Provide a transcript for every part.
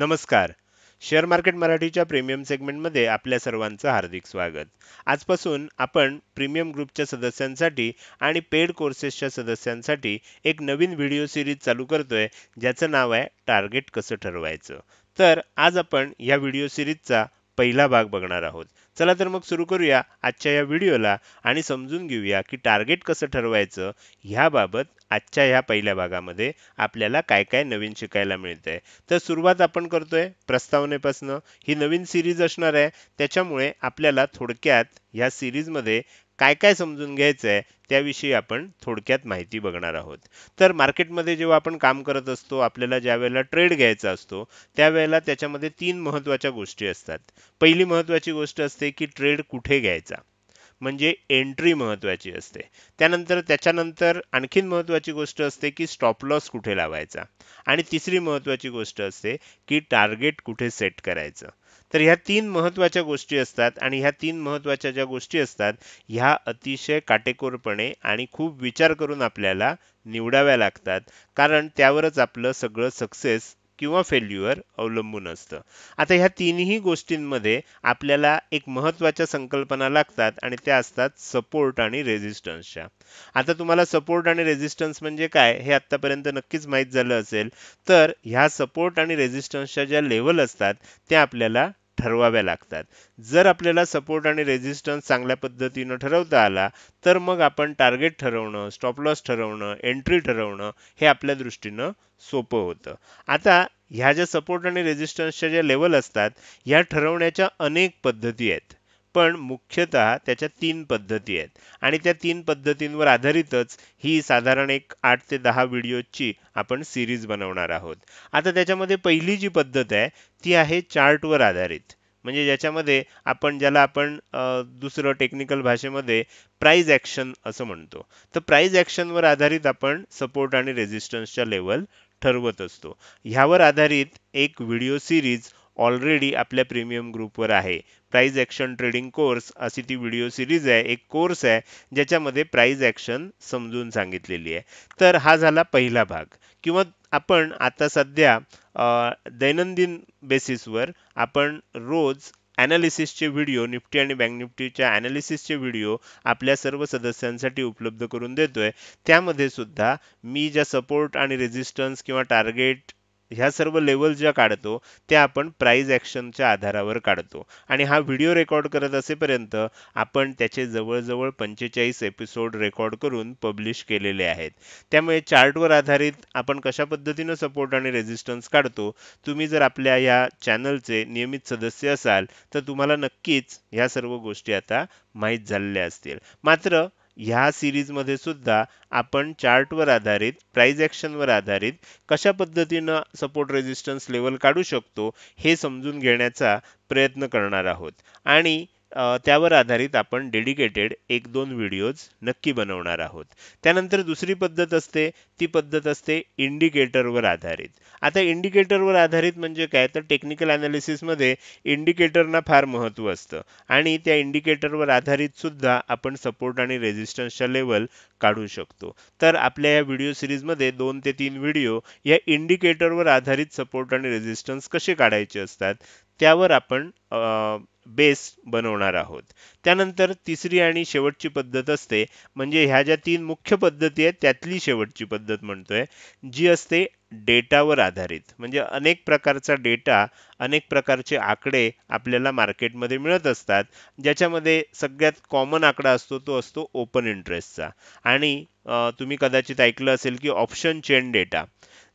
नमस्कार share market मराठीच्या premium सेगमेंटमध्ये आपल्या सर्वांचं हार्दिक स्वागत आजपासून आपण प्रीमियम ग्रुपच्या सदस्यांसाठी आणि पेड कोर्सेसच्या सदस्यांसाठी एक नवीन व्हिडिओ सिरीज चालू करतोय ज्याचं नाव आहे टार्गेट कसं ठरवायचं तर आज आपण या व्हिडिओ सिरीजचा पहिला भाग बघणार आहोत चला तर मग सुरू करूया आजच्या या व्हिडिओला आणि समजून घेऊया की टार्गेट कसं ठरवायचं ह्याबाबत आजच्या ह्या पहिल्या भागामध्ये आपल्याला काय काय नवीन शिकायला मिळतंय तर सुरुवात आपण करतोय प्रस्तावनेपासनं ही नवीन सिरीज असणार आहे त्याच्यामुळे आपल्याला थोडक्यात ह्या सिरीजमध्ये काय काय समजून घ्यायचं आहे त्याविषयी आपण थोडक्यात माहिती बघणार आहोत तर मार्केटमध्ये जेव्हा आपण काम करत असतो आपल्याला ज्या वेळेला ट्रेड घ्यायचा असतो त्यावेळेला त्याच्यामध्ये तीन महत्त्वाच्या गोष्टी असतात पहिली महत्त्वाची गोष्ट असते की ट्रेड कुठे घ्यायचा म्हणजे एंट्री महत्त्वाची असते त्यानंतर त्याच्यानंतर आणखीन महत्त्वाची गोष्ट असते की स्टॉप लॉस कुठे लावायचा आणि तिसरी महत्त्वाची गोष्ट असते की टार्गेट कुठे सेट करायचं तर ह्या तीन महत्त्वाच्या गोष्टी असतात आणि ह्या तीन महत्त्वाच्या ज्या गोष्टी असतात ह्या अतिशय काटेकोरपणे आणि खूप विचार करून आपल्याला निवडाव्या लागतात कारण त्यावरच आपलं सगळं सक्सेस किंवा फेल्युअर अवलंबून असतं आता ह्या तीनही गोष्टींमध्ये आपल्याला एक महत्त्वाच्या संकल्पना लागतात आणि त्या असतात सपोर्ट आणि रेझिस्टन्सच्या आता तुम्हाला सपोर्ट आणि रेझिस्टन्स म्हणजे काय हे आत्तापर्यंत नक्कीच माहीत झालं असेल तर ह्या सपोर्ट आणि रेझिस्टन्सच्या ज्या लेवल असतात त्या आपल्याला ठरवाव्या लागतात जर आपल्याला सपोर्ट आणि रेजिस्टन्स चांगल्या पद्धतीनं ठरवता आला तर मग आपण टार्गेट ठरवणं स्टॉपलॉस ठरवणं एंट्री ठरवणं हे आपल्या दृष्टीनं सोपं होतं आता ह्या ज्या सपोर्ट आणि रेजिस्टन्सच्या ज्या लेवल असतात ह्या ठरवण्याच्या अनेक पद्धती आहेत पण मुख्यतः त्याच्या तीन पद्धती आहेत आणि त्या तीन पद्धतींवर आधारितच ही साधारण एक आठ ते दहा व्हिडिओची आपण सिरीज बनवणार आहोत आता त्याच्यामध्ये पहिली जी पद्धत आहे ती आहे चार्टवर आधारित म्हणजे ज्याच्यामध्ये आपण ज्याला आपण दुसरं टेक्निकल भाषेमध्ये प्राईज ॲक्शन असं म्हणतो तर प्राईज ॲक्शनवर आधारित आपण सपोर्ट आणि रेजिस्टन्सच्या लेवल ठरवत असतो ह्यावर आधारित एक व्हिडिओ सिरीज ऑलरेडी आपल्या प्रीमियम ग्रुपवर आहे प्राईज ॲक्शन ट्रेडिंग कोर्स अशी ती व्हिडिओ सिरीज आहे एक कोर्स आहे ज्याच्यामध्ये प्राईज ॲक्शन समजून सांगितलेली आहे तर हा झाला पहिला भाग किंवा आपण आता सध्या दैनंदिन बेसिसवर आपण रोज ॲनालिसिसचे व्हिडिओ निफ्टी आणि बँक निफ्टीच्या ॲनालिसिसचे व्हिडिओ आपल्या सर्व सदस्यांसाठी उपलब्ध करून देतोय त्यामध्ये सुद्धा मी ज्या सपोर्ट आणि रेझिस्टन्स किंवा टार्गेट ह्या सर्व लेवल ज्या काढतो त्या आपण प्राईज ॲक्शनच्या आधारावर काढतो आणि हा व्हिडिओ रेकॉर्ड करत असेपर्यंत आपण त्याचे जवळजवळ पंचेचाळीस एपिसोड रेकॉर्ड करून पब्लिश केलेले आहेत त्यामुळे चार्टवर आधारित आपण कशा पद्धतीनं सपोर्ट आणि रेजिस्टन्स काढतो तुम्ही जर आपल्या ह्या चॅनलचे नियमित सदस्य असाल तर तुम्हाला नक्कीच ह्या सर्व गोष्टी आता माहीत झालेल्या असतील मात्र ह्या मध्ये सुद्धा आपण चार्टवर आधारित प्राईज वर आधारित कशा पद्धतीनं सपोर्ट रेजिस्टन्स लेवल काढू शकतो हे समजून घेण्याचा प्रयत्न करणार आहोत आणि त्यावर आधारित आपण डेडिकेटेड एक दोन व्हिडिओज नक्की बनवणार आहोत त्यानंतर दुसरी पद्धत असते ती पद्धत असते इंडिकेटरवर आधारित आता इंडिकेटरवर आधारित म्हणजे काय तर टेक्निकल ॲनालिसिसमध्ये इंडिकेटरना फार महत्त्व असतं आणि त्या इंडिकेटरवर आधारित सुद्धा आपण सपोर्ट आणि रेझिस्टन्सच्या लेवल काढू शकतो तर आपल्या या व्हिडिओ सिरीजमध्ये दोन ते तीन व्हिडिओ या इंडिकेटरवर आधारित सपोर्ट आणि रेझिस्टन्स कसे काढायचे असतात त्यावर आपण बेस बनवणार आहोत त्यानंतर तिसरी आणि शेवटची पद्धत असते म्हणजे ह्या ज्या तीन मुख्य पद्धती आहेत त्यातली शेवटची पद्धत म्हणतोय जी असते डेटावर आधारित म्हणजे अनेक प्रकारचा डेटा अनेक प्रकारचे आकडे आपल्याला मार्केटमध्ये मिळत असतात ज्याच्यामध्ये सगळ्यात कॉमन आकडा असतो तो असतो ओपन इंटरेस्टचा आणि तुम्ही कदाचित ऐकलं असेल की ऑप्शन चेन डेटा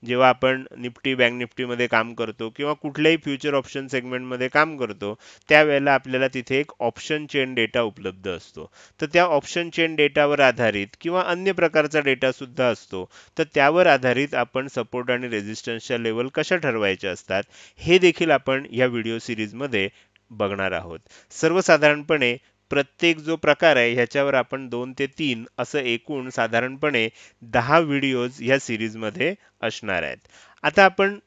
जेव्हा आपण निफ्टी बँक निफ्टीमध्ये काम करतो किंवा कुठल्याही फ्युचर ऑप्शन सेगमेंटमध्ये काम करतो त्यावेळेला आपल्याला तिथे एक ऑप्शन चेन डेटा उपलब्ध असतो तर त्या ऑप्शन चेन डेटावर आधारित किंवा अन्य प्रकारचा डेटा सुद्धा असतो तर त्यावर आधारित आपण सपोर्ट आणि रेजिस्टन्सच्या लेवल कशा ठरवायच्या असतात हे देखील आपण या व्हिडिओ सिरीजमध्ये बघणार आहोत सर्वसाधारणपणे प्रत्येक जो प्रकार आहे ह्याच्यावर आपण दोन ते तीन असं एकूण साधारणपणे दहा व्हिडिओज ह्या सिरीजमध्ये असणार आहेत आता आपण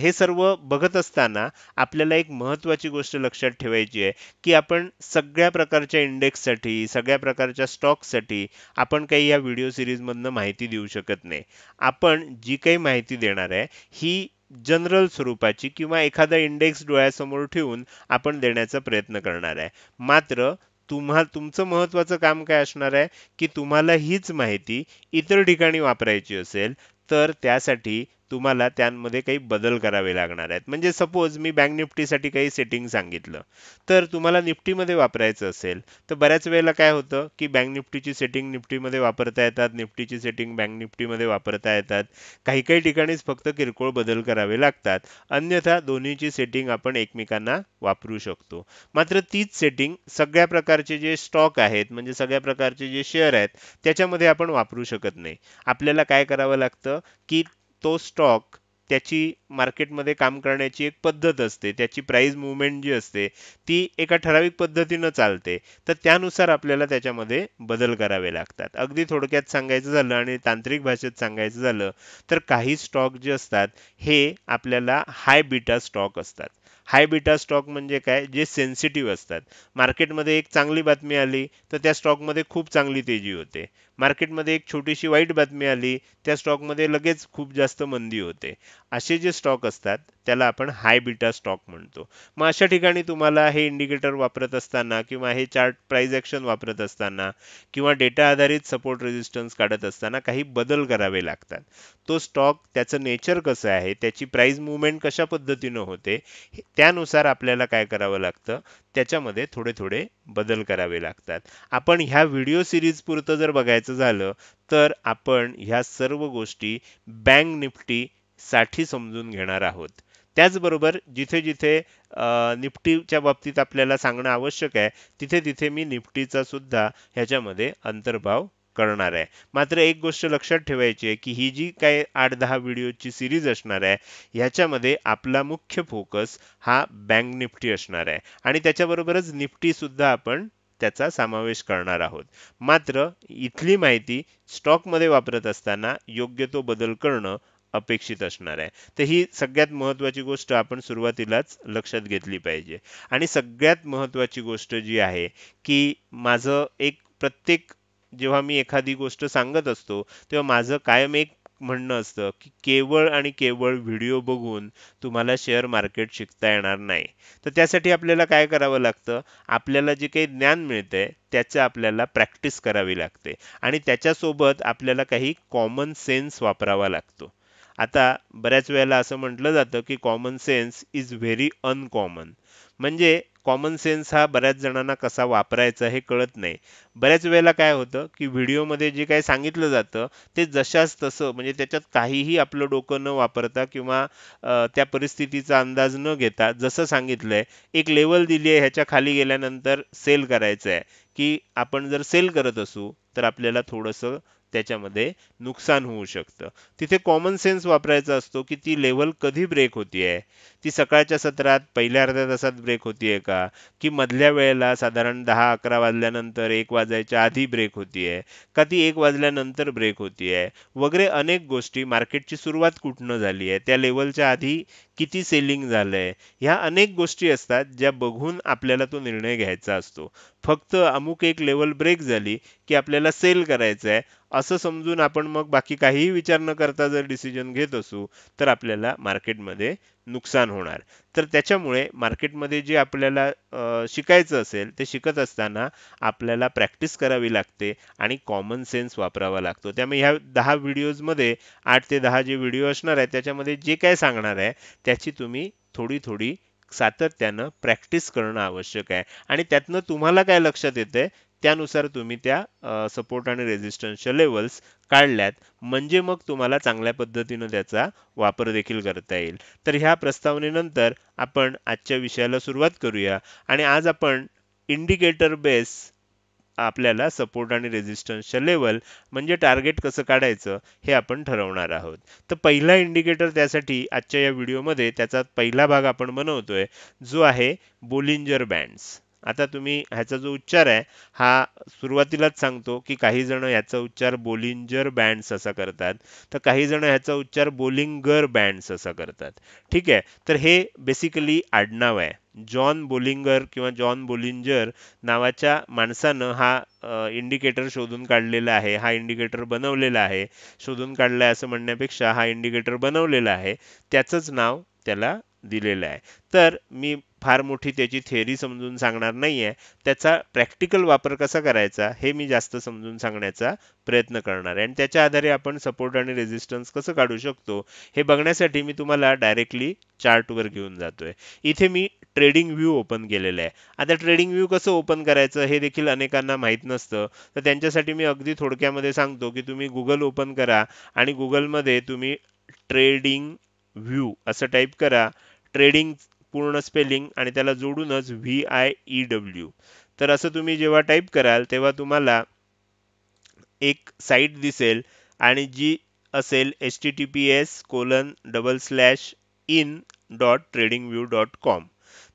हे सर्व बघत असताना आपल्याला एक महत्त्वाची गोष्ट लक्षात ठेवायची आहे की आपण सगळ्या प्रकारच्या इंडेक्ससाठी सगळ्या प्रकारच्या स्टॉकसाठी आपण काही या व्हिडिओ सिरीजमधनं माहिती देऊ शकत नाही आपण जी काही माहिती देणार आहे ही जनरल स्वरूपाची किंवा एखादा इंडेक्स डोळ्यासमोर ठेवून आपण देण्याचा प्रयत्न करणार आहे मात्र तुम्हा तुमचं महत्त्वाचं काम काय असणार आहे की तुम्हाला हीच माहिती इतर ठिकाणी वापरायची असेल तर त्यासाठी तुम्हाला त्यांमध्ये काही बदल करावे लागणार आहेत म्हणजे सपोज मी बँक निफ्टीसाठी काही सेटिंग सांगितलं तर तुम्हाला निफ्टीमध्ये वापरायचं असेल तर बऱ्याच वेळेला काय होतं की बँक निफ्टीची सेटिंग निफ्टीमध्ये वापरता येतात निफ्टीची सेटिंग बँक निफ्टीमध्ये वापरता येतात काही काही ठिकाणीच फक्त किरकोळ बदल करावे लागतात अन्यथा दोन्हीची सेटिंग आपण एकमेकांना वापरू शकतो मात्र तीच सेटिंग सगळ्या प्रकारचे जे स्टॉक आहेत म्हणजे सगळ्या प्रकारचे जे शेअर आहेत त्याच्यामध्ये आपण वापरू शकत नाही आपल्याला काय करावं लागतं की तो स्टॉक त्याची मार्केटमध्ये काम करण्याची एक पद्धत असते त्याची प्राईज मुवमेंट जी असते ती एका ठराविक पद्धतीनं चालते तर त्यानुसार आपल्याला त्याच्यामध्ये बदल करावे लागतात अगदी थोडक्यात सांगायचं झालं आणि तांत्रिक भाषेत सांगायचं झालं तर काही स्टॉक जे असतात हे आपल्याला हाय बीटा स्टॉक असतात हाय बीटा स्टॉक म्हणजे काय जे सेन्सिटिव्ह असतात मार्केटमध्ये एक चांगली बातमी आली तर त्या स्टॉकमध्ये खूप चांगली तेजी होते मार्केटमध्ये एक छोटीशी वाईट बातमी आली त्या स्टॉकमध्ये लगेच खूप जास्त मंदी होते असे जे स्टॉक असतात त्याला आपण हाय बीटा स्टॉक म्हणतो मग अशा ठिकाणी तुम्हाला हे इंडिकेटर वापरत असताना किंवा हे चार्ट प्राईज ॲक्शन वापरत असताना किंवा डेटा आधारित सपोर्ट रेजिस्टन्स काढत असताना काही बदल करावे लागतात तो स्टॉक त्याचं नेचर कसं आहे त्याची प्राईज मुवमेंट कशा पद्धतीनं होते त्यानुसार आपल्याला काय करावं लागतं त्याच्यामध्ये थोडे थोडे बदल करावे लागतात आपण ह्या व्हिडिओ सिरीजपुरतं जर बघायचं झालं तर आपण ह्या सर्व गोष्टी बँक निफ्टीसाठी समजून घेणार आहोत त्याचबरोबर जिथे जिथे निफ्टीच्या बाबतीत आपल्याला सांगणं आवश्यक आहे तिथे तिथे मी निफ्टीचा सुद्धा ह्याच्यामध्ये अंतर्भाव करणार आहे मात्र एक गोष्ट लक्षात ठेवायची आहे की ही जी काही आठ दहा व्हिडिओची सिरीज असणार आहे ह्याच्यामध्ये आपला मुख्य फोकस हा बँक निफ्टी असणार आहे आणि त्याच्याबरोबरच निफ्टीसुद्धा आपण त्याचा समावेश करणार आहोत मात्र इथली माहिती स्टॉकमध्ये वापरत असताना योग्य तो बदल करणं अपेक्षित असणार आहे तर ही सगळ्यात महत्त्वाची गोष्ट आपण सुरुवातीलाच लक्षात घेतली पाहिजे आणि सगळ्यात महत्त्वाची गोष्ट जी आहे की माझं एक प्रत्येक जेव्हा मी एखादी गोष्ट सांगत असतो तेव्हा माझं कायम एक म्हणणं असतं की केवळ आणि केवळ व्हिडिओ बघून तुम्हाला शेअर मार्केट शिकता येणार नाही तर त्यासाठी आपल्याला काय करावं लागतं आपल्याला जे काही ज्ञान मिळतंय त्याचं आपल्याला प्रॅक्टिस करावी लागते आणि त्याच्यासोबत आपल्याला काही कॉमन सेन्स वापरावा लागतो आता बऱ्याच वेळेला असं म्हटलं जातं की common sense is very uncommon म्हणजे कॉमन सेन्स हा बऱ्याच जणांना कसा वापरायचा हे कळत नाही बऱ्याच वेळेला काय होतं की व्हिडिओमध्ये जे काही सांगितलं जातं ते जशाच तसं म्हणजे त्याच्यात काहीही आपलं डोकं न वापरता किंवा त्या परिस्थितीचा अंदाज न घेता जसं सांगितलंय एक लेवल दिली आहे ह्याच्या खाली गेल्यानंतर सेल करायचं आहे की आपण जर सेल करत असू तर आपल्याला थोडंसं त्याच्यामध्ये नुकसान होऊ शकतं तिथे कॉमन सेन्स वापरायचा असतो की ती लेवल कधी ब्रेक होती आहे ती सकाळच्या सत्रात पहिल्या अर्ध्या तासात ब्रेक होती आहे का की मधल्या वेळेला साधारण दहा अकरा वाजल्यानंतर एक वाजायच्या आधी ब्रेक होती आहे का ती एक वाजल्यानंतर ब्रेक होती आहे वगैरे अनेक गोष्टी मार्केटची सुरुवात कुठनं झाली आहे त्या लेवलच्या आधी किती सेलिंग झालं आहे ह्या अनेक गोष्टी असतात ज्या बघून आपल्याला तो निर्णय घ्यायचा असतो फक्त अमुक एक लेवल ब्रेक झाली की आपल्याला सेल करायचं आहे असं समजून आपण मग बाकी काहीही विचार न करता जर डिसिजन घेत असू तर आपल्याला मार्केटमध्ये नुकसान होणार तर त्याच्यामुळे मार्केटमध्ये जे आपल्याला शिकायचं असेल ते शिकत असताना आपल्याला प्रॅक्टिस करावी लागते आणि कॉमन सेन्स वापरावा लागतो त्यामुळे ह्या दहा व्हिडिओजमध्ये आठ ते दहा जे व्हिडिओ असणार आहे त्याच्यामध्ये जे काय सांगणार आहे त्याची तुम्ही थोडी थोडी सातत्यानं प्रॅक्टिस करणं आवश्यक आहे आणि त्यातनं तुम्हाला काय लक्षात येतं त्यानुसार तुम्ही त्या सपोर्ट आणि रेझिस्टन्सच्या लेवल्स काढल्यात म्हणजे मग तुम्हाला चांगल्या पद्धतीनं त्याचा वापर देखील करता येईल तर ह्या प्रस्तावनेनंतर आपण आजच्या विषयाला सुरुवात करूया आणि आज आपण इंडिकेटर बेस आपल्याला सपोर्ट आणि रेझिस्टन्सच्या लेवल म्हणजे टार्गेट कसं काढायचं हे आपण ठरवणार आहोत तर पहिला इंडिकेटर त्यासाठी आजच्या या व्हिडिओमध्ये त्याचा पहिला भाग आपण बनवतोय जो आहे बोलिंजर बँड्स आता तुम्ही ह्याचा जो उच्चार आहे हा सुरुवातीलाच सांगतो की काही जण याचा उच्चार बोलिंजर बँड्स असा करतात तर काही जण ह्याचा उच्चार बोलिंगर बँड्स असा करतात ठीक आहे तर हे बेसिकली आडनाव आहे जॉन बोलिंगर किंवा जॉन बोलिंजर नावाच्या माणसानं हा इंडिकेटर शोधून काढलेला आहे हा इंडिकेटर बनवलेला आहे शोधून काढला आहे असं म्हणण्यापेक्षा हा इंडिकेटर बनवलेला आहे त्याचंच नाव त्याला दिलेलं आहे तर मी फार मोठी त्याची थेअरी समजून सांगणार नाही आहे त्याचा प्रॅक्टिकल वापर कसा करायचा हे मी जास्त समजून सांगण्याचा प्रयत्न करणार आहे आणि त्याच्या आधारे आपण सपोर्ट आणि रेजिस्टन्स कसं काढू शकतो हे बघण्यासाठी मी तुम्हाला डायरेक्टली चार्टवर घेऊन जातोय इथे मी ट्रेडिंग व्ह्यू ओपन केलेलं आहे आता ट्रेडिंग व्ह्यू कसं ओपन करायचं हे देखील अनेकांना माहीत नसतं तर त्यांच्यासाठी मी अगदी थोडक्यामध्ये सांगतो की तुम्ही गुगल ओपन करा आणि गुगलमध्ये तुम्ही ट्रेडिंग व्ह्यू असं टाईप करा ट्रेडिंग पूर्ण स्पेलिंग आणि त्याला जोडूनच व्ही आय ई डब्ल्यू तर असं तुम्ही जेव्हा टाईप कराल तेव्हा तुम्हाला एक साईट दिसेल आणि जी असेल H T T P S colon double slash in dot trading view dot com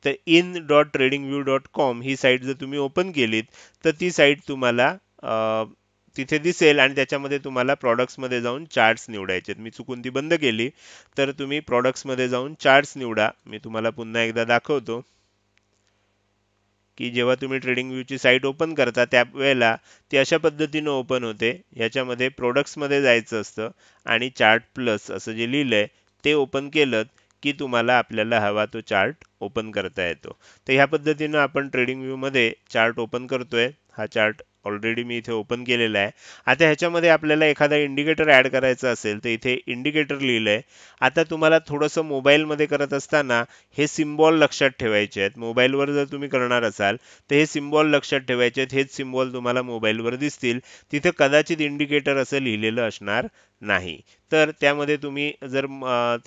तर in dot trading view dot com ही साईट जर तुम्ही ओपन केलीत तर ती साईट तुम्हाला तिथे दिसेल आणि त्याच्यामध्ये तुम्हाला प्रॉडक्ट्समध्ये जाऊन चार्ट्स निवडायचे मी चुकून ती बंद केली तर तुम्ही प्रॉडक्ट्समध्ये जाऊन चार्ट्स निवडा मी तुम्हाला पुन्हा एकदा दाखवतो की जेव्हा तुम्ही ट्रेडिंग व्ह्यूची साईट ओपन करता त्यावेळेला ती अशा पद्धतीनं ओपन होते ह्याच्यामध्ये प्रोडक्ट्समध्ये जायचं असतं आणि चार्ट प्लस असं जे लिहिलं आहे ते ओपन केलं की तुम्हाला आपल्याला हवा तो चार्ट ओपन करता येतो तर ह्या पद्धतीनं आपण ट्रेडिंग व्ह्यूमध्ये चार्ट ओपन करतोय हा चार्ट ऑलरेडी मी इथे ओपन केलेलं आहे आता ह्याच्यामध्ये आपल्याला एखादा इंडिकेटर ॲड करायचं असेल तर इथे इंडिकेटर लिहिलं आहे आता तुम्हाला थोडंसं मोबाईलमध्ये करत असताना हे सिम्बॉल लक्षात ठेवायचे आहेत मोबाईलवर जर तुम्ही करणार असाल तर हे सिम्बॉल लक्षात ठेवायचे आहेत हेच सिम्बॉल तुम्हाला मोबाईलवर दिसतील तिथे कदाचित इंडिकेटर असं लिहिलेलं असणार नाही तर त्यामध्ये तुम्ही जर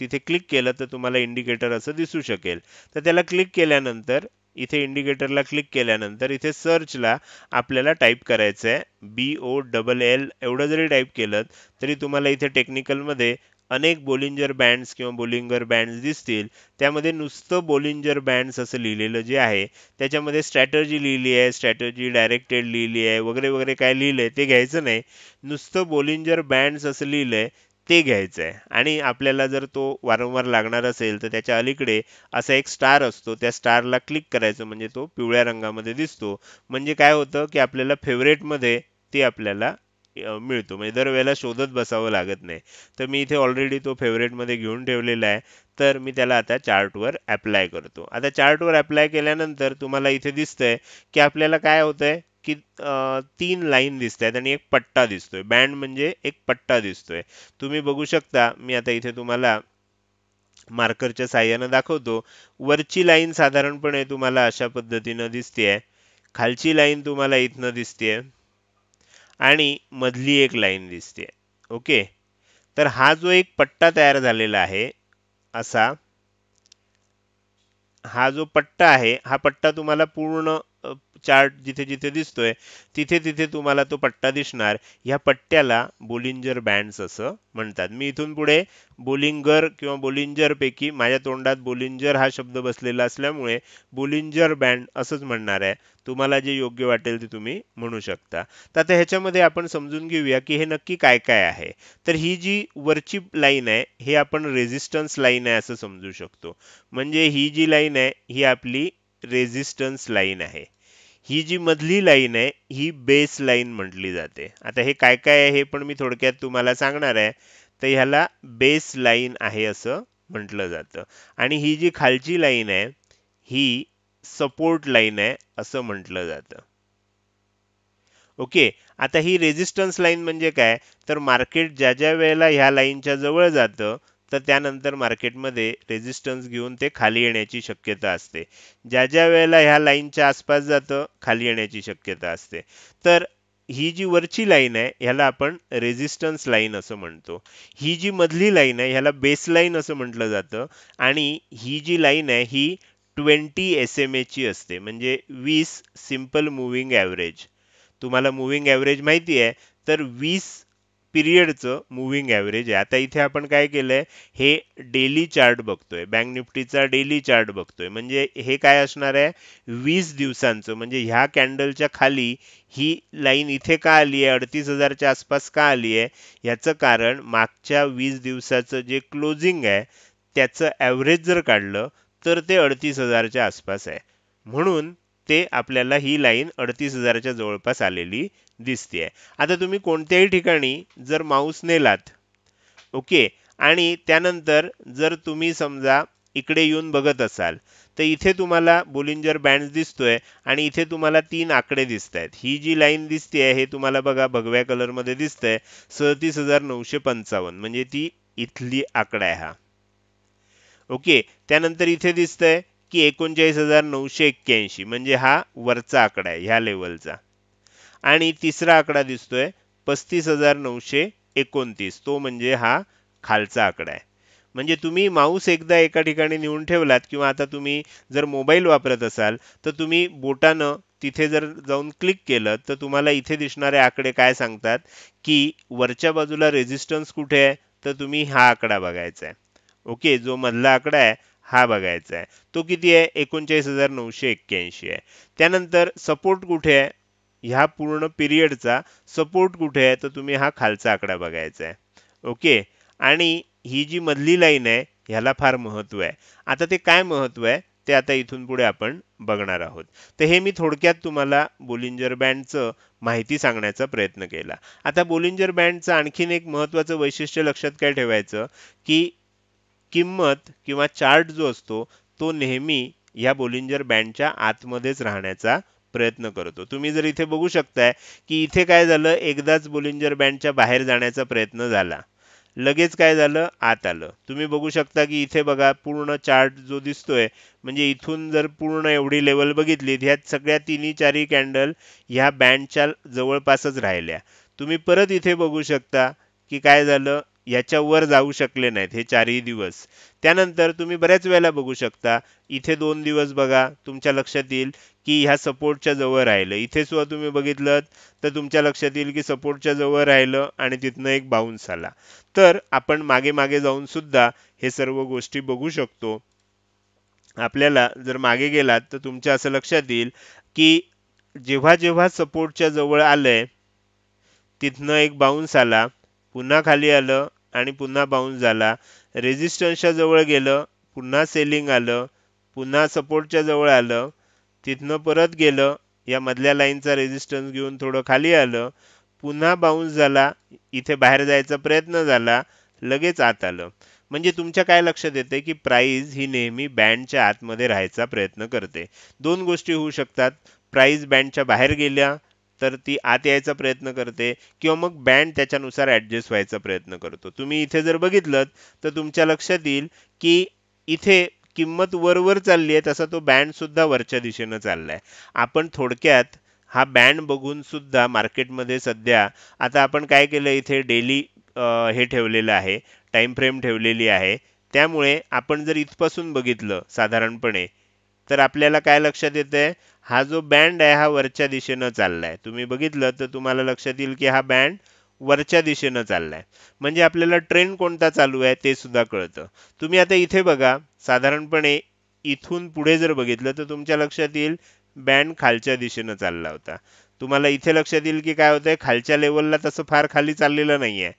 तिथे क्लिक केलं तर तुम्हाला इंडिकेटर असं दिसू शकेल तर त्याला क्लिक केल्यानंतर इथे इंडिकेटरला क्लिक केल्यानंतर इथे सर्चला आपल्याला टाईप करायचं आहे बी ओ डबल एल एवढं जरी टाईप केलं तरी तुम्हाला इथे टेक्निकलमध्ये अनेक बोलिंजर बँड्स किंवा बोलिंगर बँड्स दिसतील त्यामध्ये नुसतं बोलिंजर बँड्स असं लिहिलेलं जे आहे त्याच्यामध्ये स्ट्रॅटर्जी लिहिली आहे स्ट्रॅटर्जी डायरेक्टेड लिहिली आहे वगैरे वगैरे काय लिहिलं आहे ते घ्यायचं नाही नुसतं बोलिंजर बँड्स असं लिहिलं आहे ते घ्यायचं आहे आणि आपल्याला जर तो वारंवार लागणार असेल तर त्याच्या अलीकडे असा एक स्टार असतो त्या स्टारला क्लिक करायचं म्हणजे तो पिवळ्या रंगामध्ये दिसतो म्हणजे काय होतं की आपल्याला फेवरेटमध्ये ते आपल्याला मिळतो म्हणजे दरवेळेला शोधत बसावं लागत नाही तर मी इथे ऑलरेडी तो फेवरेटमध्ये घेऊन ठेवलेला आहे तर मी त्याला आता चार्टवर ॲप्लाय करतो आता चार्टवर ॲप्लाय केल्यानंतर तुम्हाला इथे दिसतंय की आपल्याला काय होतंय की तीन लाईन दिसत आहेत आणि एक पट्टा दिसतोय बँड म्हणजे एक पट्टा दिसतोय तुम्ही बघू शकता मी आता इथे तुम्हाला मार्करच्या साह्यानं दाखवतो वरची लाईन साधारणपणे तुम्हाला अशा पद्धतीनं दिसते खालची लाईन तुम्हाला इथनं दिसते आणि मधली एक लाईन दिसते ओके तर हा जो एक पट्टा तयार झालेला आहे असा हा जो पट्टा आहे हा पट्टा तुम्हाला पूर्ण चार्ट जिथे जिथे दिसतोय तिथे तिथे तुम्हाला तो पट्टा दिसणार ह्या पट्ट्याला बोलिंजर बँड्स असं म्हणतात मी इथून पुढे बोलिंगर किंवा पैकी माझ्या तोंडात बोलिंजर हा शब्द बसलेला असल्यामुळे बोलिंजर बँड असंच म्हणणार आहे तुम्हाला जे योग्य वाटेल ते तुम्ही म्हणू शकता तर आता ह्याच्यामध्ये आपण समजून घेऊया की हे नक्की काय काय आहे तर ही जी वरची लाईन आहे हे आपण रेझिस्टन्स लाईन आहे असं समजू शकतो म्हणजे ही जी लाईन आहे ही आपली रेझिस्टन्स लाईन आहे ही जी मधली लाईन आहे ही बेस लाईन म्हटली जाते आता हे काय काय आहे हे पण मी थोडक्यात तुम्हाला सांगणार आहे तर ह्याला बेस लाईन आहे असं म्हटलं जातं आणि ही जी खालची लाईन आहे ही सपोर्ट लाईन आहे असं म्हटलं जातं ओके आता ही रेजिस्टन्स लाईन म्हणजे काय तर मार्केट ज्या ज्या वेळेला ह्या लाईनच्या जवळ जातं तर त्यानंतर मार्केटमध्ये रेझिस्टन्स घेऊन ते खाली येण्याची शक्यता असते ज्या ज्या वेळेला ह्या लाईनच्या आसपास जातं खाली येण्याची शक्यता असते तर ही जी वरची लाईन आहे ह्याला आपण रेजिस्टन्स लाईन असं म्हणतो ही जी मधली लाईन आहे ह्याला बेस लाईन असं म्हटलं जातं आणि ही जी लाईन आहे ही ट्वेंटी एस एम एची असते म्हणजे वीस सिम्पल मूव्हिंग ॲव्हरेज तुम्हाला मुव्हिंग ॲव्हरेज माहिती आहे तर वीस पिरियडचं मूव्हिंग ॲव्हरेज आहे आता इथे आपण काय केलं आहे हे डेली चार्ट बघतोय बँक निफ्टीचा डेली चार्ट बघतोय म्हणजे हे काय असणार आहे वीस दिवसांचं म्हणजे ह्या कॅन्डलच्या खाली ही लाईन इथे का आली आहे अडतीस हजारच्या आसपास का आली आहे याचं कारण मागच्या वीस दिवसाचं जे क्लोजिंग आहे त्याचं ॲव्हरेज जर काढलं तर ते अडतीस हजारच्या आसपास आहे म्हणून ते आपल्याला ही लाईन अडतीस हजारच्या जवळपास आलेली दिसते आता तुम्ही कोणत्याही ठिकाणी जर माऊस नेलात ओके आणि त्यानंतर जर तुम्ही समजा इकडे येऊन बघत असाल तर इथे तुम्हाला बोलिंजर बँड्स दिसतोय आणि इथे तुम्हाला तीन आकडे दिसत आहेत ही जी लाईन दिसते आहे हे तुम्हाला बघा भगव्या कलरमध्ये दिसतंय सदतीस हजार नऊशे पंचावन्न म्हणजे ती इथली आकडा आहे हा ओके त्यानंतर इथे दिसतंय की एकोणचाळीस हजार नऊशे एक्क्याऐंशी म्हणजे हा वरचा आकडा आहे ह्या लेवलचा आणि तिसरा आकडा दिसतोय पस्तीस हजार नऊशे एकोणतीस तो म्हणजे हा खालचा आकडा आहे म्हणजे तुम्ही माऊस एकदा एका ठिकाणी नेऊन ठेवलात किंवा आता तुम्ही जर मोबाईल वापरत असाल तर तुम्ही बोटानं तिथे जर जाऊन क्लिक केलं तर तुम्हाला इथे दिसणारे आकडे काय सांगतात की वरच्या बाजूला रेझिस्टन्स कुठे आहे तर तुम्ही हा आकडा बघायचा आहे ओके जो मधला आकडा आहे हा बघायचा आहे तो किती आहे एकोणचाळीस हजार नऊशे एक्क्याऐंशी आहे त्यानंतर सपोर्ट कुठे आहे ह्या पूर्ण पिरियडचा सपोर्ट कुठे आहे तर तुम्ही हा खालचा आकडा बघायचा आहे ओके आणि ही जी मधली लाईन आहे ह्याला फार महत्त्व आहे आता ते काय महत्त्व आहे ते आता इथून पुढे आपण बघणार आहोत तर हे मी थोडक्यात तुम्हाला बोलिंजर बँडचं माहिती सांगण्याचा प्रयत्न केला आता बोलिंजर बँडचं आणखीन एक महत्त्वाचं वैशिष्ट्य लक्षात काय ठेवायचं की किंमत किंवा चार्ट जो असतो तो नेहमी या बोलिंजर बँडच्या आतमध्येच राहण्याचा प्रयत्न करतो तुम्ही जर इथे बघू शकताय की इथे काय झालं एकदाच बोलिंजर बँडच्या बाहेर जाण्याचा प्रयत्न झाला लगेच काय झालं आत आलं तुम्ही बघू शकता की इथे बघा पूर्ण चार्ट जो दिसतोय म्हणजे इथून जर पूर्ण एवढी लेवल बघितली ह्यात सगळ्या तिन्ही चारही कॅन्डल ह्या बँडच्या जवळपासच राहिल्या तुम्ही परत इथे बघू शकता की काय झालं याच्यावर जाऊ शकले नाहीत हे चारही दिवस त्यानंतर तुम्ही बऱ्याच वेळेला बघू शकता इथे दोन दिवस बघा तुमच्या लक्षात येईल की ह्या सपोर्टच्या जवळ राहिलं इथे सुद्धा तुम्ही बघितलं तर तुमच्या लक्षात येईल की सपोर्टच्या जवळ राहिलं आणि तिथनं एक बाउन्स आला तर आपण मागे मागे जाऊन सुद्धा हे सर्व गोष्टी बघू शकतो आपल्याला जर मागे गेलात तर तुमच्या असं लक्षात येईल की जेव्हा जेव्हा सपोर्टच्या जवळ आलंय तिथनं एक बाउन्स आला पुन्हा खाली आलं आणि पुन्हा बाउन्स झाला रेजिस्टन्सच्या जवळ गेलं पुन्हा सेलिंग आलं पुन्हा सपोर्टच्या जवळ आलं तिथनं परत गेलं या मधल्या लाईनचा रेजिस्टन्स घेऊन थोडं खाली आलं पुन्हा बाउन्स झाला इथे बाहेर जायचा प्रयत्न झाला लगेच आत आलं म्हणजे तुमच्या काय लक्षात येते की प्राईज ही नेहमी बँडच्या आतमध्ये राहायचा प्रयत्न करते दोन गोष्टी होऊ शकतात प्राईज बँडच्या बाहेर गेल्या तर ती आत यायचा प्रयत्न करते किंवा मग बँड त्याच्यानुसार ॲडजस्ट व्हायचा प्रयत्न करतो तुम्ही इथे जर बघितलं तर तुमच्या लक्षात येईल की इथे किंमत वरवर चालली आहे तसा तो बँडसुद्धा वरच्या दिशेनं चालला आहे आपण थोडक्यात हा बँड बघूनसुद्धा मार्केटमध्ये सध्या आता आपण काय केलं इथे डेली हे ठेवलेलं आहे टाईम फ्रेम ठेवलेली आहे त्यामुळे आपण जर इथपासून बघितलं साधारणपणे तर आपल्याला काय लक्षात येतं आहे हा जो बँड आहे हा वरच्या दिशेनं चालला आहे तुम्ही बघितलं तर तुम्हाला लक्षात येईल की हा बँड वरच्या दिशेनं चालला आहे म्हणजे आपल्याला ट्रेंड कोणता चालू आहे ते सुद्धा कळतं तुम्ही आता इथे बघा साधारणपणे इथून पुढे जर बघितलं तर तुमच्या लक्षात येईल बँड खालच्या दिशेनं चालला होता तुम्हाला इथे लक्षात येईल की काय होतंय खालच्या लेवलला तसं फार खाली चाललेलं नाही आहे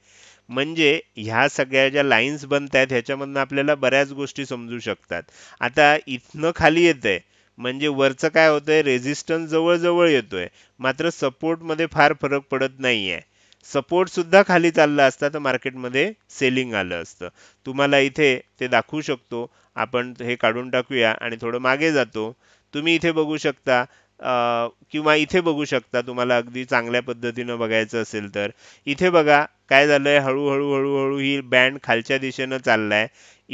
म्हणजे ह्या सगळ्या ज्या लाईन्स बनत आहेत ह्याच्यामधनं आपल्याला बऱ्याच गोष्टी समजू शकतात आता इथनं खाली येत आहे म्हणजे वरचं काय होतंय रेझिस्टन्स जवळजवळ येतोय मात्र सपोर्टमध्ये फार फरक पडत नाही आहे सुद्धा खाली चालला असता तर मार्केटमध्ये सेलिंग आलं असतं तुम्हाला इथे ते दाखवू शकतो आपण हे काढून टाकूया आणि थोडं मागे जातो तुम्ही इथे बघू शकता किंवा इथे बघू शकता तुम्हाला अगदी चांगल्या पद्धतीनं बघायचं असेल तर इथे बघा काय झालंय हळूहळू हळूहळू ही बँड खालच्या दिशेनं चाललाय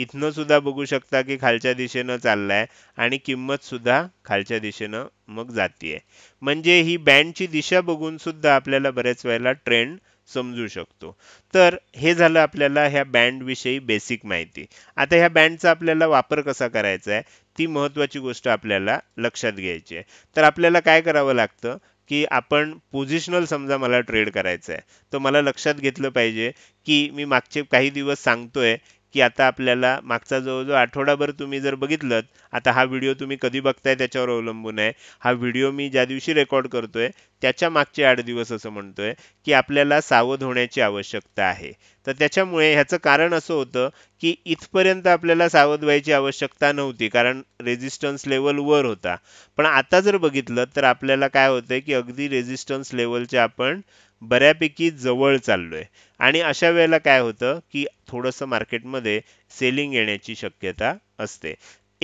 इथनं सुद्धा बघू शकता की खालच्या दिशेनं चाललाय आणि किंमत सुद्धा खालच्या दिशेनं मग जातीय म्हणजे ही बँडची दिशा बघून सुद्धा आपल्याला बऱ्याच वेळेला ट्रेंड समजू शकतो तर हे झालं आपल्याला ह्या बँडविषयी बेसिक माहिती आता ह्या बँडचा आपल्याला वापर कसा करायचा आहे ती महत्त्वाची गोष्ट आपल्याला लक्षात घ्यायची आहे तर आपल्याला काय करावं लागतं की आपण पोझिशनल समजा मला ट्रेड करायचं आहे तर मला लक्षात घेतलं पाहिजे की मी मागचे काही दिवस सांगतोय की आता आपल्याला मागचा जवळजवळ आठवडाभर तुम्ही जर बघितलं आता हा व्हिडिओ तुम्ही कधी बघताय त्याच्यावर अवलंबून आहे हा व्हिडिओ मी ज्या दिवशी रेकॉर्ड करतोय त्याच्या मागचे आठ दिवस असं म्हणतोय की आपल्याला सावध होण्याची आवश्यकता आहे तर त्याच्यामुळे ह्याचं कारण असं होतं की इथपर्यंत आपल्याला सावध व्हायची आवश्यकता नव्हती कारण रेझिस्टन्स लेवल वर होता पण आता जर बघितलं तर आपल्याला काय होतंय की अगदी रेजिस्टन्स लेवलच्या आपण बऱ्यापैकी जवळ चाललोय आणि अशा वेळेला काय होतं की थोडंसं मार्केटमध्ये सेलिंग येण्याची शक्यता असते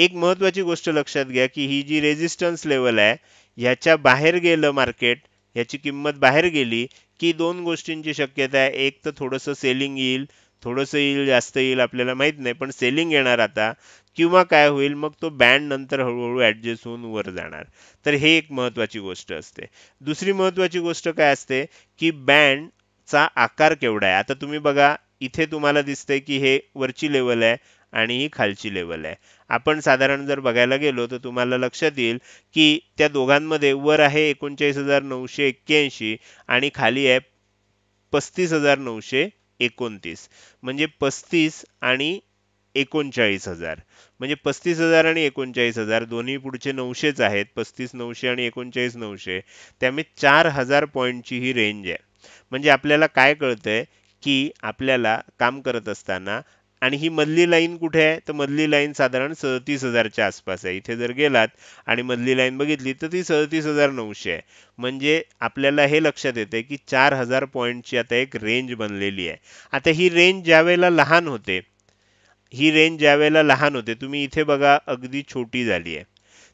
एक महत्वाची गोष्ट लक्षात घ्या की ही जी रेजिस्टन्स लेवल आहे ह्याच्या बाहेर गेलं मार्केट ह्याची किंमत बाहेर गेली की दोन गोष्टींची शक्यता आहे एक तर थोडंसं सेलिंग येईल थोडस येईल जास्त येईल आपल्याला माहित नाही पण सेलिंग येणार आता किंवा काय होईल मग तो बँड नंतर हळूहळू ऍडजस्ट होऊन वर जाणार तर हे एक महत्त्वाची गोष्ट असते दुसरी महत्वाची गोष्ट काय असते की बँडचा आकार केवढा आहे आता तुम्ही बघा इथे तुम्हाला दिसते की हे वरची लेवल आहे आणि ही खालची लेवल आहे आपण साधारण जर बघायला गेलो तर तुम्हाला लक्षात येईल की त्या दोघांमध्ये वर आहे एकोणचाळीस हजार नऊशे एक्क्याऐंशी आणि खाली आहे पस्तीस हजार नऊशे एकोणतीस म्हणजे पस्तीस आणि एकोणचाळीस हजार म्हणजे पस्तीस हजार आणि एकोणचाळीस हजार दोन्ही पुढचे नऊशेच आहेत पस्तीस नऊशे आणि एकोणचाळीस नऊशे त्यामुळे चार हजार पॉईंटची ही रेंज आहे म्हणजे आपल्याला काय कळतंय की आपल्याला काम करत असताना आणि ही मधली लाईन कुठे आहे तर मधली लाईन साधारण सदतीस हजारच्या आसपास आहे इथे जर गेलात आणि मधली लाईन बघितली तर ती सदतीस हजार नऊशे आहे म्हणजे आपल्याला हे लक्षात येते की चार हजार पॉईंटची आता एक रेंज बनलेली आहे आता ही रेंज ज्यावेळेला लहान होते ही रेंज वेळेला लहान होते तुम्ही इथे बघा अगदी छोटी झाली आहे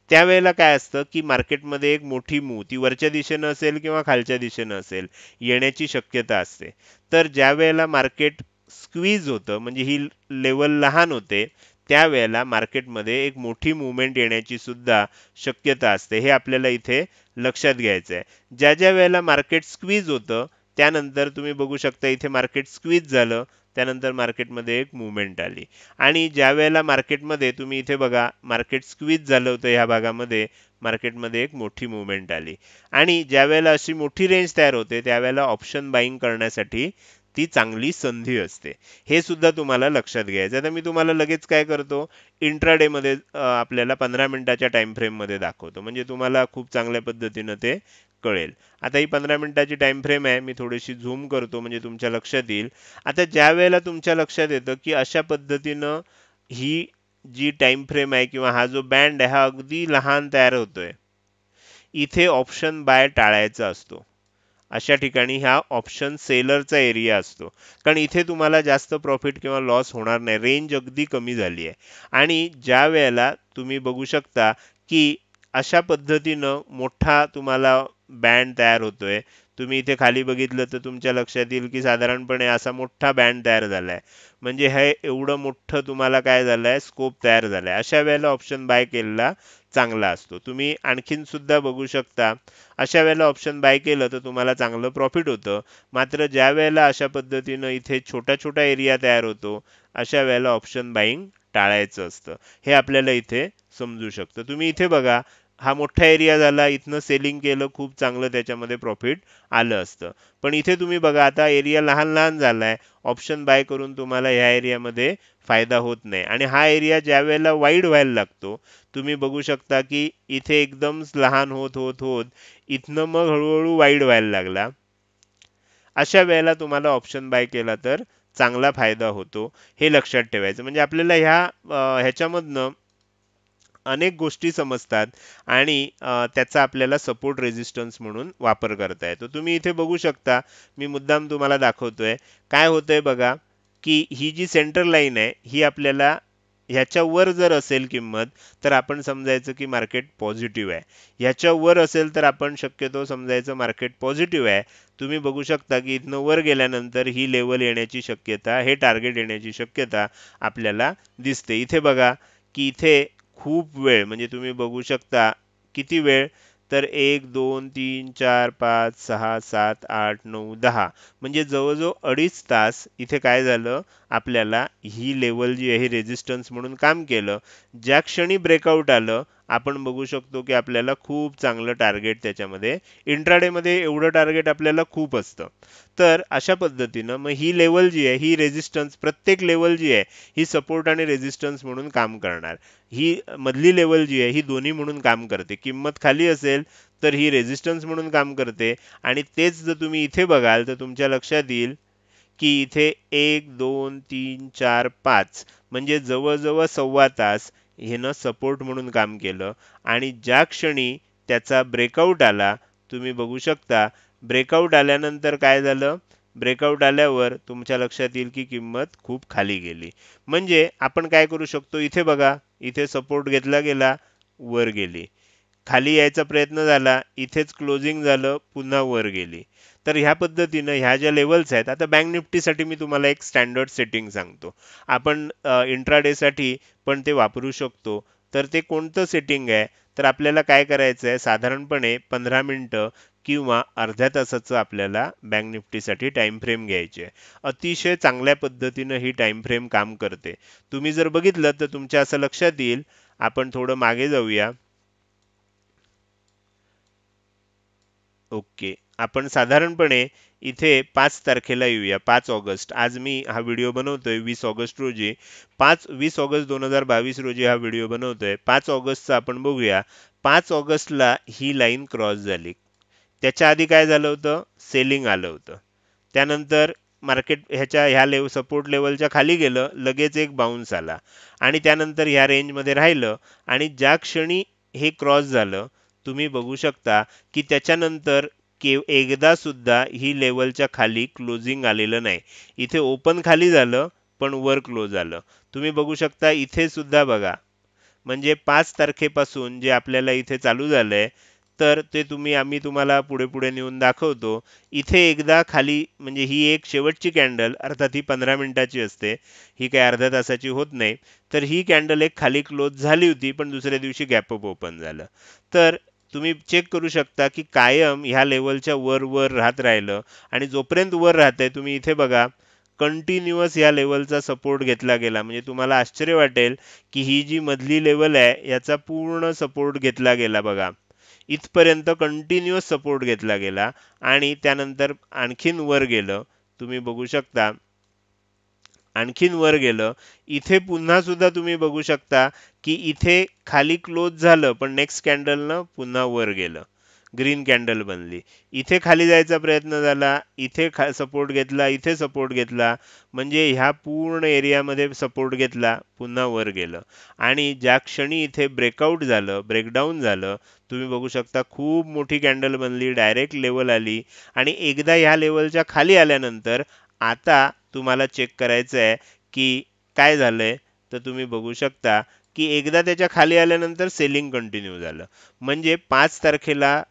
त्यावेळेला काय असतं की मार्केटमध्ये एक मोठी मूव ती वरच्या दिशेनं असेल किंवा खालच्या दिशेनं असेल येण्याची शक्यता असते तर ज्या वेळेला मार्केट स्क्वीज होतं म्हणजे ही लेवल लहान होते त्यावेळेला मार्केटमध्ये एक मोठी मुवमेंट येण्याची सुद्धा शक्यता असते हे आपल्याला इथे लक्षात घ्यायचं आहे ज्या ज्या वेळेला मार्केट स्क्वीज होतं त्यानंतर तुम्ही बघू शकता इथे मार्केट स्क्वीज झालं त्यानंतर मार्केटमध्ये एक मुवमेंट आली आणि ज्या वेळेला मार्केटमध्ये तुम्ही इथे बघा मार्केट स्क्वीज झालं होतं ह्या भागामध्ये मार्केटमध्ये एक मोठी मुवमेंट आली आणि ज्या वेळेला अशी मोठी रेंज तयार होते त्यावेळेला ऑप्शन बाईंग करण्यासाठी ती चांगली संधी असते हे सुद्धा तुम्हाला लक्षात घ्यायचं आता मी तुम्हाला लगेच काय करतो मध्ये आपल्याला पंधरा मिनिटाच्या टाईम फ्रेममध्ये दाखवतो म्हणजे तुम्हाला खूप चांगल्या पद्धतीनं ते कळेल आता ही पंधरा मिनिटाची टाईम फ्रेम आहे मी थोडीशी झूम करतो म्हणजे तुमच्या लक्षात येईल आता ज्या वेळेला तुमच्या लक्षात येतं की अशा पद्धतीनं ही जी टाईम फ्रेम आहे किंवा हा जो बँड आहे हा अगदी लहान तयार होतोय इथे ऑप्शन बाय टाळायचा असतो अशा ठिकाणी हा ऑप्शन सेलरचा एरिया असतो कारण इथे तुम्हाला जास्त प्रॉफिट किंवा लॉस होणार नाही रेंज अगदी कमी झाली आहे आणि ज्या वेळेला तुम्ही बघू शकता की अशा पद्धतीनं मोठा तुम्हाला बँड तयार होतोय तुम्ही इथे खाली बघितलं तर तुमच्या लक्षात येईल की साधारणपणे असा मोठा बँड तयार झाला आहे म्हणजे हे एवढं मोठं तुम्हाला काय झालं आहे स्कोप तयार झाला आहे अशा वेळेला ऑप्शन बाय केलेला चांगला असतो तुम्ही आणखीन सुद्धा बघू शकता अशा वेळेला ऑप्शन बाय केलं तर तुम्हाला चांगलं प्रॉफिट होतं मात्र ज्या वेळेला अशा पद्धतीनं इथे छोटा छोटा एरिया तयार होतो अशा वेळेला ऑप्शन बाईंग टाळायचं असतं हे आपल्याला इथे समजू शकतं तुम्ही इथे बघा हा मोठा एरिया झाला इथनं सेलिंग केलं खूप चांगलं त्याच्यामध्ये प्रॉफिट आलं असतं पण इथे तुम्ही बघा आता एरिया लहान लहान झाला आहे ऑप्शन बाय करून तुम्हाला ह्या एरियामध्ये फायदा होत नाही आणि हा एरिया ज्या वेळेला वाईड व्हायला लागतो तुम्ही बघू शकता की इथे एकदम लहान होत होत होत इथनं मग हळूहळू वाईड व्हायला लागला अशा वेळेला तुम्हाला ऑप्शन बाय केला तर चांगला फायदा होतो हे लक्षात ठेवायचं म्हणजे आपल्याला ह्या ह्याच्यामधनं अनेक गोष्टी समजतात आणि त्याचा आपल्याला सपोर्ट रेझिस्टन्स म्हणून वापर करता येतो तुम्ही इथे बघू शकता मी मुद्दाम तुम्हाला दाखवतोय काय आहे बघा की ही जी सेंटर लाईन आहे ही आपल्याला ह्याच्यावर जर असेल किंमत तर आपण समजायचं की मार्केट पॉझिटिव्ह आहे ह्याच्यावर असेल तर आपण शक्यतो समजायचं मार्केट पॉझिटिव्ह आहे तुम्ही बघू शकता की इथनं वर गेल्यानंतर ही लेवल येण्याची शक्यता हे टार्गेट येण्याची शक्यता आपल्याला दिसते इथे बघा की इथे खूप वेळ म्हणजे तुम्ही बघू शकता किती वेळ तर एक दोन तीन चार पाच सहा सात आठ नऊ दहा म्हणजे जवळजवळ अडीच तास इथे काय झालं आपल्याला ही लेवल जी आहे रेजिस्टन्स म्हणून काम केलं ज्या क्षणी ब्रेकआउट आलं आपण बघू शकतो की आपल्याला खूप चांगलं टार्गेट त्याच्यामध्ये इंट्राडेमध्ये एवढं टार्गेट आपल्याला खूप असतं तर अशा पद्धतीनं मग ही लेवल जी आहे ही रेझिस्टन्स प्रत्येक लेवल जी आहे ही सपोर्ट आणि रेझिस्टन्स म्हणून काम करणार ही मधली लेवल जी आहे ही दोन्ही म्हणून काम करते किंमत खाली असेल तर ही रेझिस्टन्स म्हणून काम करते आणि तेच जर तुम्ही इथे बघाल तर तुमच्या लक्षात येईल की इथे एक दोन तीन चार पाच म्हणजे जवळजवळ सव्वा तास हिनं सपोर्ट म्हणून काम केलं आणि ज्या क्षणी त्याचा ब्रेकआउट आला तुम्ही बघू शकता ब्रेकआउट आल्यानंतर काय झालं ब्रेकआउट आल्यावर तुमच्या लक्षात येईल की किंमत खूप खाली गेली म्हणजे आपण काय करू शकतो इथे बघा इथे सपोर्ट घेतला गेला वर गेली खाली यायचा प्रयत्न झाला इथेच क्लोजिंग झालं पुन्हा वर गेली तर ह्या पद्धतीनं ह्या ज्या लेवल्स आहेत आता बँक निफ्टीसाठी मी तुम्हाला एक स्टँडर्ड सेटिंग सांगतो आपण इंट्राडेसाठी पण ते वापरू शकतो तर ते कोणतं सेटिंग आहे तर आपल्याला काय करायचं आहे साधारणपणे पंधरा मिनटं किंवा अर्ध्या तासाचं आपल्याला बँक निफ्टीसाठी टाईम फ्रेम घ्यायची आहे अतिशय चांगल्या पद्धतीनं ही टाईम फ्रेम काम करते तुम्ही जर बघितलं तर तुमच्या असं लक्षात येईल आपण थोडं मागे जाऊया ओके आपण साधारणपणे इथे पाच तारखेला येऊया पाच ऑगस्ट आज मी हा व्हिडिओ बनवतोय वीस ऑगस्ट रोजी पाच वीस ऑगस्ट दोन हजार बावीस रोजी हा व्हिडिओ बनवतोय पाच ऑगस्टचा आपण बघूया पाच ऑगस्टला ही लाईन क्रॉस झाली त्याच्या आधी काय झालं होतं सेलिंग आलं होतं त्यानंतर मार्केट ह्याच्या ह्या लेव सपोर्ट लेवलच्या खाली गेलं लगेच एक बाउन्स आला आणि त्यानंतर ह्या रेंजमध्ये राहिलं आणि ज्या क्षणी हे क्रॉस झालं तुम्ही बघू शकता की त्याच्यानंतर के सुद्धा ही लेवलच्या खाली क्लोजिंग आलेलं नाही इथे ओपन खाली झालं पण वर क्लोज आलं तुम्ही बघू शकता इथे सुद्धा बघा म्हणजे पाच तारखेपासून जे आपल्याला इथे चालू झालं आहे तर ते तुम्ही आम्ही तुम्हाला पुढे पुढे नेऊन दाखवतो इथे एकदा खाली म्हणजे ही एक शेवटची कॅन्डल अर्थात ही पंधरा मिनिटाची असते ही काही अर्ध्या तासाची होत नाही तर ही कॅन्डल एक खाली क्लोज झाली होती पण दुसऱ्या दिवशी गॅपअप ओपन झालं तर तुम्ही चेक करू शकता की कायम ह्या लेवलच्या वर वर राहत राहिलं आणि जोपर्यंत वर राहतंय तुम्ही इथे बघा कंटिन्युअस या लेवलचा सपोर्ट घेतला गेला म्हणजे तुम्हाला आश्चर्य वाटेल की ही जी मधली लेवल आहे याचा पूर्ण सपोर्ट घेतला गेला बघा इथपर्यंत कंटिन्युअस सपोर्ट घेतला गेला आणि त्यानंतर आणखीन वर गेलं तुम्ही बघू शकता आणखीन वर गेलं इथे पुन्हा सुद्धा तुम्ही बघू शकता की इथे खाली क्लोज झालं पण नेक्स्ट कॅन्डलनं पुन्हा वर गेलं ग्रीन कॅन्डल बनली इथे खाली जायचा प्रयत्न झाला इथे खा सपोर्ट घेतला इथे सपोर्ट घेतला म्हणजे ह्या पूर्ण एरियामध्ये सपोर्ट घेतला पुन्हा वर गेलं आणि ज्या क्षणी इथे ब्रेकआउट झालं ब्रेकडाऊन झालं तुम्ही बघू शकता खूप मोठी कॅन्डल बनली डायरेक्ट लेवल आली आणि एकदा ह्या लेवलच्या खाली आल्यानंतर आता तुम्हाला चेक करायचं आहे की काय झालंय तर तुम्ही बघू शकता की एकदा त्याच्या खाली आल्यानंतर सेलिंग कंटिन्यू झालं म्हणजे पाच तारखेला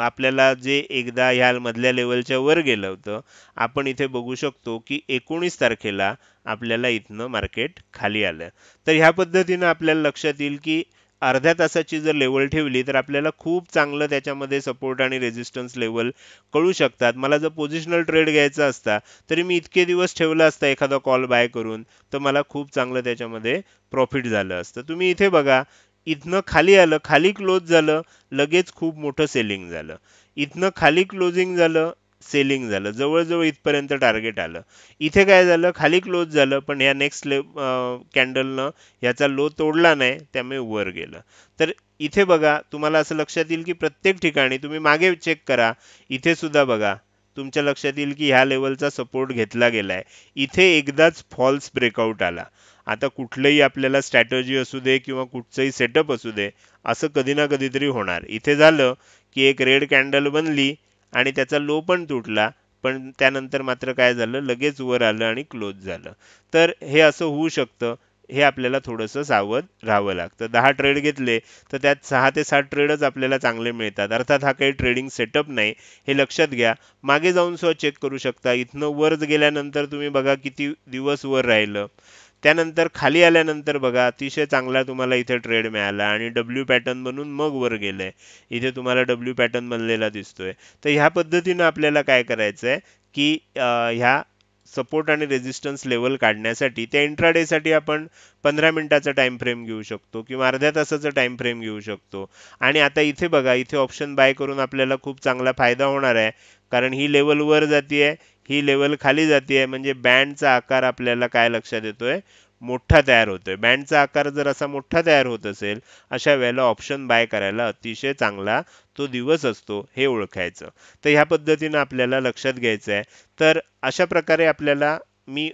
आपल्याला जे एकदा ह्या मधल्या लेवलच्या वर गेलं होतं आपण इथे बघू शकतो की एकोणीस तारखेला आपल्याला इथनं मार्केट खाली आलं तर ह्या पद्धतीनं आपल्याला लक्षात येईल की अर्ध्या तासाची जर लेवल ठेवली तर आपल्याला खूप चांगलं त्याच्यामध्ये सपोर्ट आणि रेजिस्टन्स लेवल कळू शकतात मला जर पोझिशनल ट्रेड घ्यायचा असता तरी मी इतके दिवस ठेवलं असता एखादा कॉल बाय करून तर मला खूप चांगलं त्याच्यामध्ये प्रॉफिट झालं असतं तुम्ही इथे बघा इथनं खाली आलं खाली क्लोज झालं लगेच खूप मोठं सेलिंग झालं इथनं खाली क्लोजिंग झालं सेलिंग झालं जवळजवळ इथपर्यंत टार्गेट आलं इथे काय झालं खाली क्लोज झालं पण या नेक्स्ट ले कॅन्डलनं ह्याचा लो तोडला नाही त्यामुळे वर गेलं तर इथे बघा तुम्हाला असं लक्षात येईल की प्रत्येक ठिकाणी तुम्ही मागे चेक करा इथे सुद्धा बघा तुमच्या लक्षात येईल की ह्या लेवलचा सपोर्ट घेतला गेला आहे इथे एकदाच फॉल्स ब्रेकआउट आला आता कुठलंही आपल्याला स्ट्रॅटर्जी असू दे किंवा कुठचंही सेटअप असू दे असं कधी ना कधीतरी होणार इथे झालं की एक रेड कॅन्डल बनली आणि त्याचा लो पण तुटला पण त्यानंतर मात्र काय झालं लगेच वर आलं आणि क्लोज झालं तर हे असं होऊ शकतं हे आपल्याला थोडंसं सावध राहावं लागतं दहा ट्रेड घेतले तर त्यात सहा ते सात ट्रेडच आपल्याला चांगले मिळतात अर्थात हा काही ट्रेडिंग सेटअप नाही हे लक्षात घ्या मागे जाऊन सुद्धा चेक करू शकता इथनं वर गेल्यानंतर तुम्ही बघा किती दिवस वर राहिलं त्यानंतर खाली आल्यानंतर बघा अतिशय चांगला तुम्हाला इथे ट्रेड मिळाला आणि डब्ल्यू पॅटर्न बनून मग वर गेलं इथे तुम्हाला डब्ल्यू पॅटर्न बनलेला दिसतोय तर ह्या पद्धतीनं आपल्याला काय करायचं आहे की ह्या सपोर्ट आणि रेजिस्टन्स लेवल काढण्यासाठी त्या साठी आपण पंधरा मिनिटाचा टाइम फ्रेम घेऊ शकतो किंवा अर्ध्या तासाचा टाइम फ्रेम घेऊ शकतो आणि आता इथे बघा इथे ऑप्शन बाय करून आपल्याला खूप चांगला फायदा होणार आहे कारण ही लेवल वर जाते ही लेवल खाली जाते आहे म्हणजे बँडचा आकार आपल्याला काय लक्षात येतोय मोठा तयार होतोय बँडचा आकार जर असा मोठा तयार होत असेल अशा वेळेला ऑप्शन बाय करायला अतिशय चांगला तो दिवस असतो हे ओळखायचं तर ह्या पद्धतीनं आपल्याला लक्षात घ्यायचं आहे तर अशा प्रकारे आपल्याला मी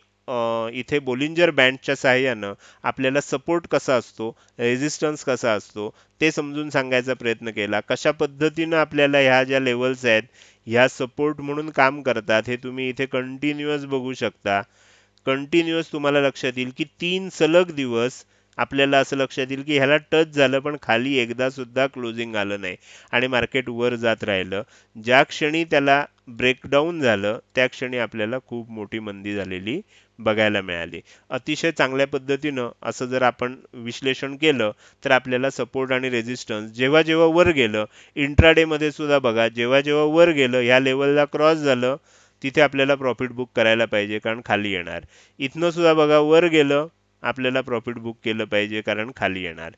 इथे बोलिंजर बँडच्या सहाय्यानं आपल्याला सपोर्ट कसा असतो रेझिस्टन्स कसा असतो ते समजून सांगायचा प्रयत्न केला कशा पद्धतीनं आपल्याला ह्या ज्या लेवल्स आहेत ह्या सपोर्ट म्हणून काम करतात हे तुम्ही इथे कंटिन्युअस बघू शकता कंटिन्युअस तुम्हाला लक्षात येईल की तीन सलग दिवस आपल्याला असं लक्षात येईल की ह्याला टच झालं पण खाली एकदा सुद्धा क्लोजिंग आलं नाही आणि मार्केट वर जात राहिलं ज्या क्षणी त्याला ब्रेकडाऊन झालं त्या क्षणी आपल्याला खूप मोठी मंदी झालेली बघायला मिळाली अतिशय चांगल्या पद्धतीनं असं जर आपण विश्लेषण केलं तर आपल्याला सपोर्ट आणि रेजिस्टन्स जेव्हा जेव्हा वर गेलं इंट्राडेमध्ये सुद्धा बघा जेव्हा जेव्हा वर गेलं ह्या लेवलला क्रॉस झालं तिथे आपल्याला प्रॉफिट बुक करायला पाहिजे कारण खाली येणार इथनं सुद्धा बघा वर गेलं आपल्याला प्रॉफिट बुक केलं पाहिजे कारण खाली येणार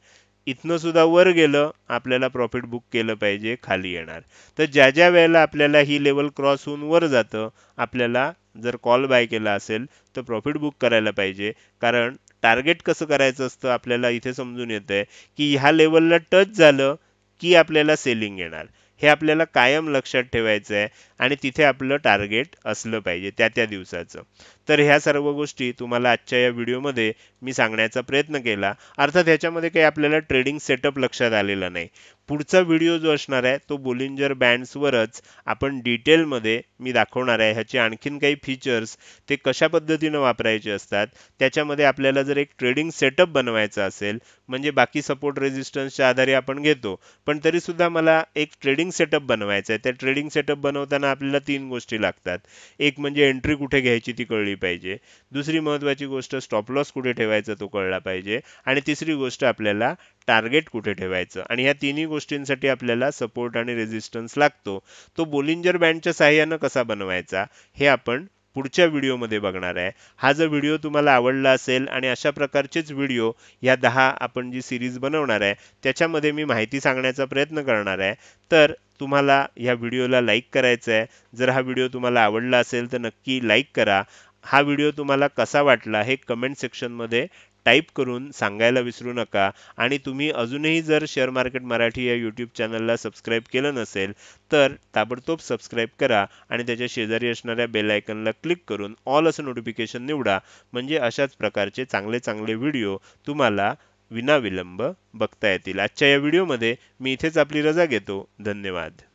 इथनं सुद्धा वर गेलं आपल्याला प्रॉफिट बुक केलं पाहिजे खाली येणार तर ज्या ज्या वेळेला आपल्याला ही लेवल क्रॉस होऊन वर जातं आपल्याला जर कॉल बाय केला असेल तर प्रॉफिट बुक करायला पाहिजे कारण टार्गेट कसं करायचं असतं आपल्याला इथे समजून येतंय आहे की ह्या लेवलला टच झालं की आपल्याला सेलिंग येणार हे आपल्याला कायम लक्षात ठेवायचं आहे आणि तिथे आपलं टार्गेट असलं पाहिजे त्या त्या दिवसाचं तर ह्या सर्व गोष्टी तुम्हाला आजच्या या व्हिडिओमध्ये मी सांगण्याचा प्रयत्न केला अर्थात ह्याच्यामध्ये काही आपल्याला ट्रेडिंग सेटअप लक्षात आलेला नाही पुढचा व्हिडिओ जो असणार आहे तो बोलिंजर बँड्सवरच आपण डिटेलमध्ये मी दाखवणार आहे ह्याचे आणखीन काही फीचर्स ते कशा पद्धतीनं वापरायचे असतात त्याच्यामध्ये आपल्याला जर एक ट्रेडिंग सेटअप बनवायचा असेल म्हणजे बाकी सपोर्ट रेजिस्टन्सच्या आधारे आपण घेतो पण तरीसुद्धा मला एक ट्रेडिंग सेटअप बनवायचं आहे त्या ट्रेडिंग सेटअप बनवताना आपल्याला तीन गोष्टी लागतात एक म्हणजे एंट्री कुठे घ्यायची ती कळली पाहिजे दुसरी महत्त्वाची गोष्ट स्टॉप लॉस कुठे ठेवायचा तो कळला पाहिजे आणि तिसरी गोष्ट आपल्याला टार्गेट कुठे ठेवायचं आणि ह्या तिन्ही गोष्टींसाठी आपल्याला सपोर्ट आणि रेझिस्टन्स लागतो तो बोलिंजर बँडच्या साहाय्याने कसा बनवायचा हे आपण पुढच्या व्हिडिओमध्ये बघणार आहे हा जर व्हिडिओ तुम्हाला आवडला असेल आणि अशा प्रकारचेच व्हिडिओ या दहा आपण जी सिरीज बनवणार आहे त्याच्यामध्ये मी माहिती सांगण्याचा प्रयत्न करणार आहे तर तुम्हाला ह्या व्हिडिओला लाईक करायचं आहे जर हा व्हिडिओ तुम्हाला आवडला असेल तर नक्की लाईक करा हा व्हिडिओ तुम्हाला कसा वाटला हे कमेंट सेक्शनमध्ये टाईप करून सांगायला विसरू नका आणि तुम्ही अजूनही जर शेअर मार्केट मराठी या यूट्यूब चॅनलला सबस्क्राईब केलं नसेल तर ताबडतोब सबस्क्राईब करा आणि त्याच्या शेजारी असणाऱ्या बेलायकनला क्लिक करून ऑल असं नोटिफिकेशन निवडा म्हणजे अशाच प्रकारचे चांगले चांगले व्हिडिओ तुम्हाला विनाविलंब बघता येतील आजच्या या व्हिडिओमध्ये मी इथेच आपली रजा घेतो धन्यवाद